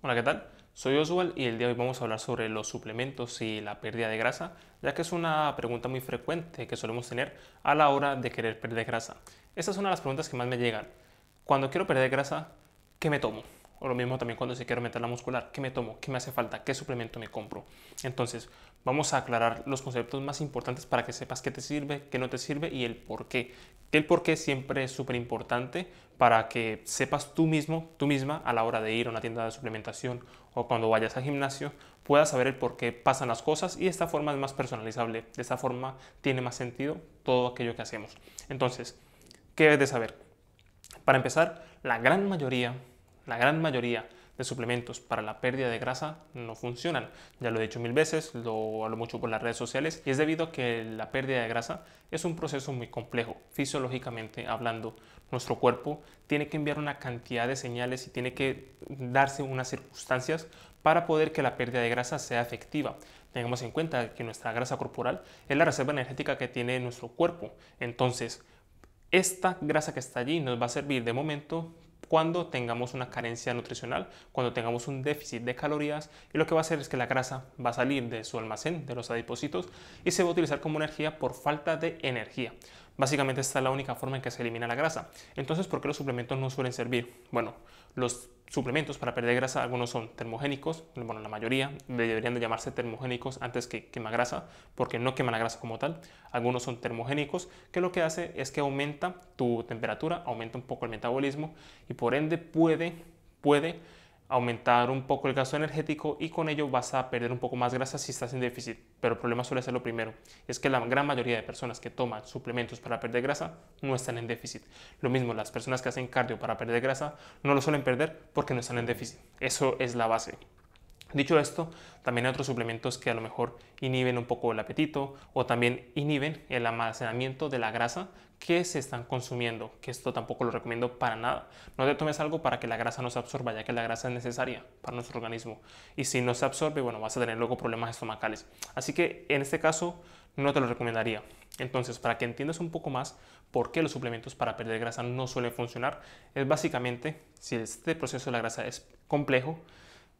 Hola, ¿qué tal? Soy Oswal y el día de hoy vamos a hablar sobre los suplementos y la pérdida de grasa, ya que es una pregunta muy frecuente que solemos tener a la hora de querer perder grasa. Esta es una de las preguntas que más me llegan. Cuando quiero perder grasa, ¿qué me tomo? O lo mismo también cuando se quiero meter la muscular. ¿Qué me tomo? ¿Qué me hace falta? ¿Qué suplemento me compro? Entonces, vamos a aclarar los conceptos más importantes para que sepas qué te sirve, qué no te sirve y el por qué. El por qué siempre es súper importante para que sepas tú mismo, tú misma, a la hora de ir a una tienda de suplementación o cuando vayas al gimnasio, puedas saber el por qué pasan las cosas y esta forma es más personalizable. De esta forma tiene más sentido todo aquello que hacemos. Entonces, ¿qué debes de saber? Para empezar, la gran mayoría la gran mayoría de suplementos para la pérdida de grasa no funcionan. Ya lo he dicho mil veces, lo hablo mucho por las redes sociales y es debido a que la pérdida de grasa es un proceso muy complejo. Fisiológicamente hablando, nuestro cuerpo tiene que enviar una cantidad de señales y tiene que darse unas circunstancias para poder que la pérdida de grasa sea efectiva. Tengamos en cuenta que nuestra grasa corporal es la reserva energética que tiene nuestro cuerpo. Entonces, esta grasa que está allí nos va a servir de momento cuando tengamos una carencia nutricional, cuando tengamos un déficit de calorías y lo que va a hacer es que la grasa va a salir de su almacén, de los adipositos y se va a utilizar como energía por falta de energía. Básicamente esta es la única forma en que se elimina la grasa. Entonces, ¿por qué los suplementos no suelen servir? Bueno, los suplementos para perder grasa, algunos son termogénicos, bueno, la mayoría deberían de llamarse termogénicos antes que quema grasa, porque no quema la grasa como tal. Algunos son termogénicos, que lo que hace es que aumenta tu temperatura, aumenta un poco el metabolismo y por ende puede, puede aumentar un poco el gasto energético y con ello vas a perder un poco más grasa si estás en déficit. Pero el problema suele ser lo primero, es que la gran mayoría de personas que toman suplementos para perder grasa no están en déficit. Lo mismo, las personas que hacen cardio para perder grasa no lo suelen perder porque no están en déficit. Eso es la base. Dicho esto, también hay otros suplementos que a lo mejor inhiben un poco el apetito o también inhiben el almacenamiento de la grasa que se están consumiendo, que esto tampoco lo recomiendo para nada. No te tomes algo para que la grasa no se absorba, ya que la grasa es necesaria para nuestro organismo. Y si no se absorbe, bueno, vas a tener luego problemas estomacales. Así que en este caso no te lo recomendaría. Entonces, para que entiendas un poco más por qué los suplementos para perder grasa no suelen funcionar, es básicamente si este proceso de la grasa es complejo,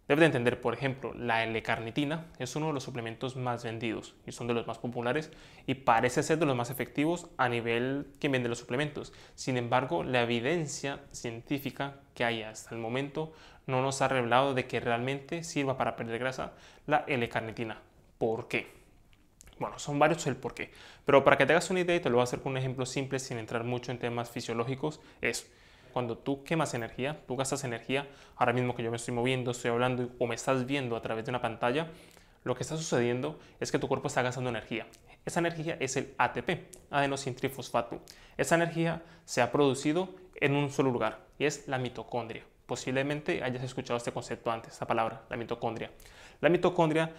Debe de entender, por ejemplo, la L-carnitina es uno de los suplementos más vendidos y son de los más populares y parece ser de los más efectivos a nivel que vende los suplementos. Sin embargo, la evidencia científica que hay hasta el momento no nos ha revelado de que realmente sirva para perder grasa la L-carnitina. ¿Por qué? Bueno, son varios el por qué, pero para que te hagas una idea y te lo voy a hacer con un ejemplo simple sin entrar mucho en temas fisiológicos, es cuando tú quemas energía, tú gastas energía, ahora mismo que yo me estoy moviendo, estoy hablando o me estás viendo a través de una pantalla, lo que está sucediendo es que tu cuerpo está gastando energía. Esa energía es el ATP, adenosintrifosfato. Esa energía se ha producido en un solo lugar y es la mitocondria. Posiblemente hayas escuchado este concepto antes, esta palabra, la mitocondria. La mitocondria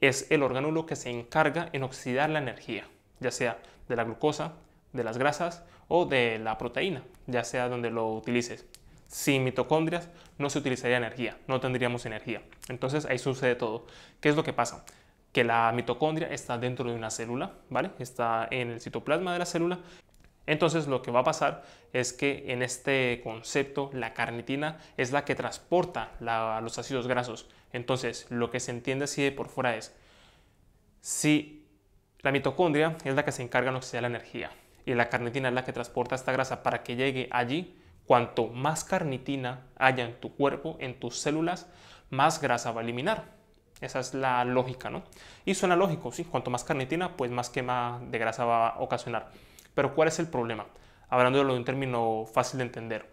es el orgánulo que se encarga en oxidar la energía, ya sea de la glucosa, de las grasas o de la proteína, ya sea donde lo utilices. Sin mitocondrias no se utilizaría energía, no tendríamos energía. Entonces ahí sucede todo. ¿Qué es lo que pasa? Que la mitocondria está dentro de una célula, ¿vale? Está en el citoplasma de la célula entonces lo que va a pasar es que en este concepto la carnitina es la que transporta los ácidos grasos. Entonces lo que se entiende así de por fuera es, si la mitocondria es la que se encarga de oxidar la energía, y la carnitina es la que transporta esta grasa para que llegue allí, cuanto más carnitina haya en tu cuerpo, en tus células, más grasa va a eliminar. Esa es la lógica, ¿no? Y suena lógico, ¿sí? Cuanto más carnitina, pues más quema de grasa va a ocasionar. Pero ¿cuál es el problema? Hablándolo de un término fácil de entender.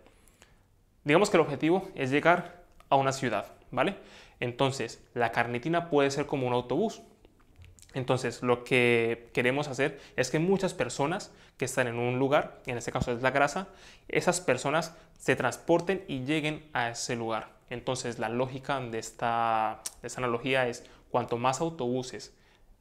Digamos que el objetivo es llegar a una ciudad, ¿vale? Entonces, la carnitina puede ser como un autobús. Entonces, lo que queremos hacer es que muchas personas que están en un lugar, en este caso es la grasa, esas personas se transporten y lleguen a ese lugar. Entonces, la lógica de esta, analogía es cuanto más autobuses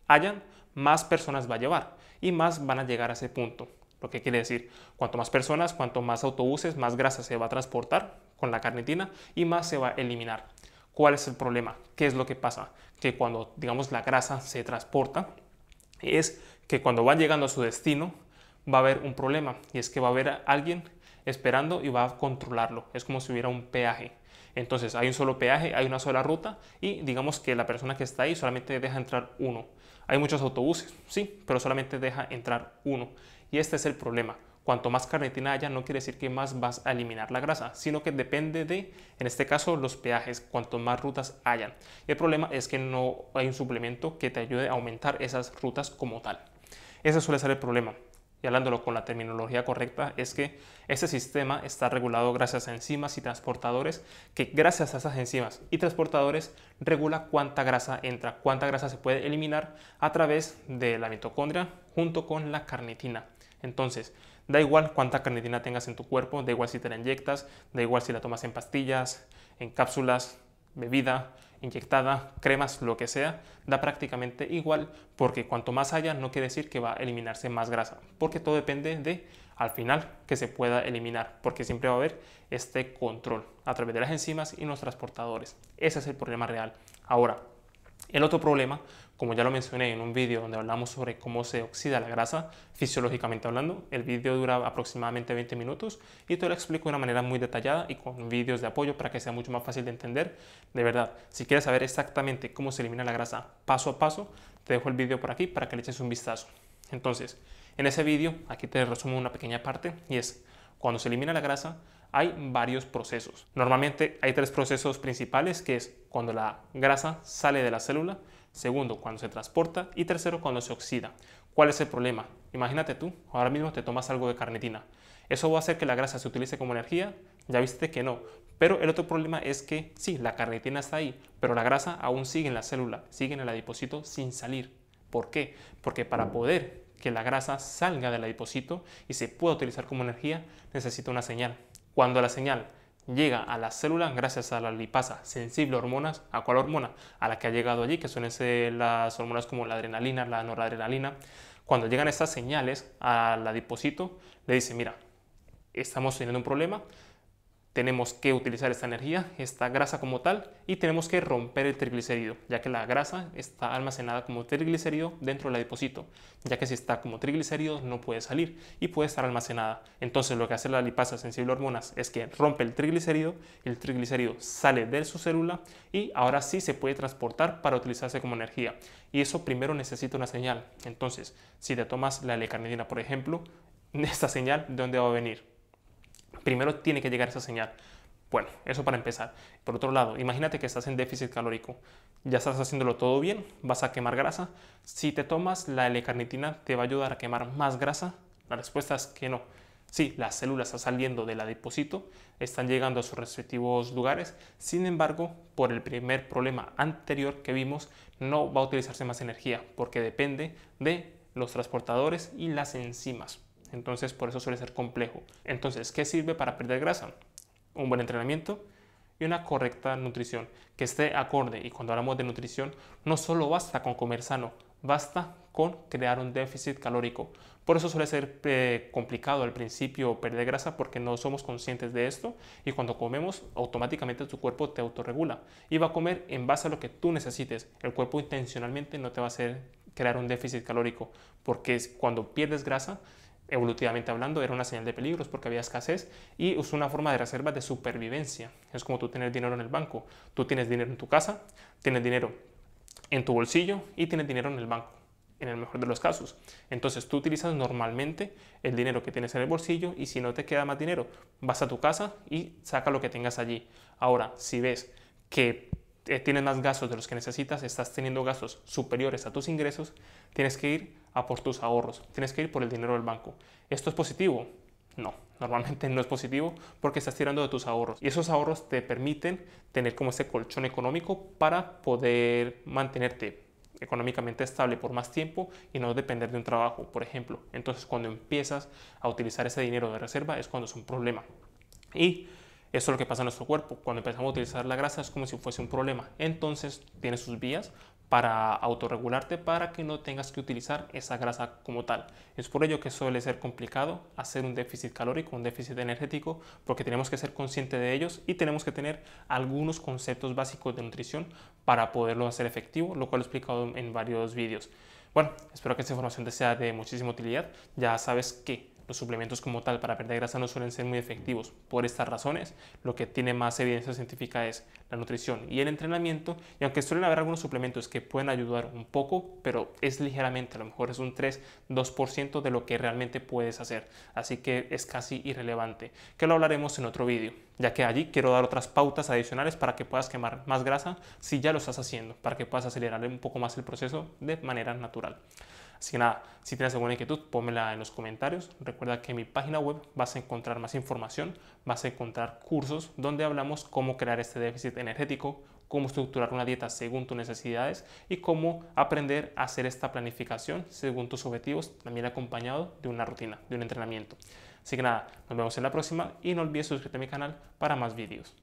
hayan, más personas va a llevar y más van a llegar a ese punto. Lo que quiere decir, cuanto más personas, cuanto más autobuses, más grasa se va a transportar con la carnitina y más se va a eliminar. ¿Cuál es el problema? ¿Qué es lo que pasa? Que cuando, digamos, la grasa se transporta, es que cuando va llegando a su destino, va a haber un problema y es que va a haber alguien esperando y va a controlarlo. Es como si hubiera un peaje. Entonces hay un solo peaje, hay una sola ruta y digamos que la persona que está ahí solamente deja entrar uno. Hay muchos autobuses, sí, pero solamente deja entrar uno. Y este es el problema. Cuanto más carnitina haya no quiere decir que más vas a eliminar la grasa, sino que depende de, en este caso, los peajes, cuanto más rutas hayan. El problema es que no hay un suplemento que te ayude a aumentar esas rutas como tal. Ese suele ser el problema y hablándolo con la terminología correcta, es que este sistema está regulado gracias a enzimas y transportadores, que gracias a esas enzimas y transportadores regula cuánta grasa entra, cuánta grasa se puede eliminar a través de la mitocondria junto con la carnitina. Entonces, Da igual cuánta carnitina tengas en tu cuerpo, da igual si te la inyectas, da igual si la tomas en pastillas, en cápsulas, bebida, inyectada, cremas, lo que sea, da prácticamente igual porque cuanto más haya no quiere decir que va a eliminarse más grasa, porque todo depende de al final que se pueda eliminar, porque siempre va a haber este control a través de las enzimas y los transportadores. Ese es el problema real. Ahora, el otro problema como ya lo mencioné en un vídeo donde hablamos sobre cómo se oxida la grasa, fisiológicamente hablando, el vídeo dura aproximadamente 20 minutos y te lo explico de una manera muy detallada y con vídeos de apoyo para que sea mucho más fácil de entender. De verdad, si quieres saber exactamente cómo se elimina la grasa paso a paso, te dejo el vídeo por aquí para que le eches un vistazo. Entonces, en ese vídeo, aquí te resumo una pequeña parte y es, cuando se elimina la grasa, hay varios procesos. Normalmente hay tres procesos principales que es cuando la grasa sale de la célula, Segundo, cuando se transporta. Y tercero, cuando se oxida. ¿Cuál es el problema? Imagínate tú, ahora mismo te tomas algo de carnitina. ¿Eso va a hacer que la grasa se utilice como energía? Ya viste que no. Pero el otro problema es que sí, la carnitina está ahí, pero la grasa aún sigue en la célula, sigue en el adipocito sin salir. ¿Por qué? Porque para poder que la grasa salga del adipocito y se pueda utilizar como energía, necesita una señal. Cuando la señal llega a las células gracias a la lipasa sensible a hormonas. ¿A cuál hormona? A la que ha llegado allí, que son ese, las hormonas como la adrenalina, la noradrenalina. Cuando llegan estas señales al adipocito le dice, mira, estamos teniendo un problema, tenemos que utilizar esta energía, esta grasa como tal, y tenemos que romper el triglicérido, ya que la grasa está almacenada como triglicérido dentro del adipocito, ya que si está como triglicérido no puede salir y puede estar almacenada. Entonces lo que hace la lipasa sensible a hormonas es que rompe el triglicérido, el triglicérido sale de su célula y ahora sí se puede transportar para utilizarse como energía. Y eso primero necesita una señal. Entonces, si te tomas la l por ejemplo, esta señal, ¿de dónde va a venir? primero tiene que llegar esa señal. Bueno, eso para empezar. Por otro lado, imagínate que estás en déficit calórico. Ya estás haciéndolo todo bien, vas a quemar grasa. Si te tomas la L-carnitina, ¿te va a ayudar a quemar más grasa? La respuesta es que no. Sí, las células están saliendo del depósito, están llegando a sus respectivos lugares. Sin embargo, por el primer problema anterior que vimos, no va a utilizarse más energía porque depende de los transportadores y las enzimas. Entonces, por eso suele ser complejo. Entonces, ¿qué sirve para perder grasa? Un buen entrenamiento y una correcta nutrición que esté acorde. Y cuando hablamos de nutrición, no solo basta con comer sano, basta con crear un déficit calórico. Por eso suele ser eh, complicado al principio perder grasa porque no somos conscientes de esto y cuando comemos automáticamente tu cuerpo te autorregula y va a comer en base a lo que tú necesites. El cuerpo intencionalmente no te va a hacer crear un déficit calórico porque es cuando pierdes grasa evolutivamente hablando, era una señal de peligros porque había escasez y usó una forma de reserva de supervivencia. Es como tú tener dinero en el banco. Tú tienes dinero en tu casa, tienes dinero en tu bolsillo y tienes dinero en el banco, en el mejor de los casos. Entonces tú utilizas normalmente el dinero que tienes en el bolsillo y si no te queda más dinero, vas a tu casa y saca lo que tengas allí. Ahora, si ves que eh, tienes más gastos de los que necesitas, estás teniendo gastos superiores a tus ingresos, tienes que ir a por tus ahorros, tienes que ir por el dinero del banco. ¿Esto es positivo? No, normalmente no es positivo porque estás tirando de tus ahorros y esos ahorros te permiten tener como ese colchón económico para poder mantenerte económicamente estable por más tiempo y no depender de un trabajo, por ejemplo. Entonces cuando empiezas a utilizar ese dinero de reserva es cuando es un problema. Y eso es lo que pasa en nuestro cuerpo. Cuando empezamos a utilizar la grasa es como si fuese un problema. Entonces tiene sus vías para autorregularte para que no tengas que utilizar esa grasa como tal. Es por ello que suele ser complicado hacer un déficit calórico, un déficit energético, porque tenemos que ser conscientes de ellos y tenemos que tener algunos conceptos básicos de nutrición para poderlo hacer efectivo, lo cual he explicado en varios vídeos. Bueno, espero que esta información te sea de muchísima utilidad. Ya sabes que los suplementos como tal para perder grasa no suelen ser muy efectivos por estas razones. Lo que tiene más evidencia científica es la nutrición y el entrenamiento. Y aunque suelen haber algunos suplementos que pueden ayudar un poco, pero es ligeramente, a lo mejor es un 3-2% de lo que realmente puedes hacer. Así que es casi irrelevante, que lo hablaremos en otro vídeo, ya que allí quiero dar otras pautas adicionales para que puedas quemar más grasa si ya lo estás haciendo, para que puedas acelerar un poco más el proceso de manera natural. Así que nada, si tienes alguna inquietud, pónmela en los comentarios. Recuerda que en mi página web vas a encontrar más información, vas a encontrar cursos donde hablamos cómo crear este déficit energético, cómo estructurar una dieta según tus necesidades y cómo aprender a hacer esta planificación según tus objetivos, también acompañado de una rutina, de un entrenamiento. Así que nada, nos vemos en la próxima y no olvides suscribirte a mi canal para más vídeos.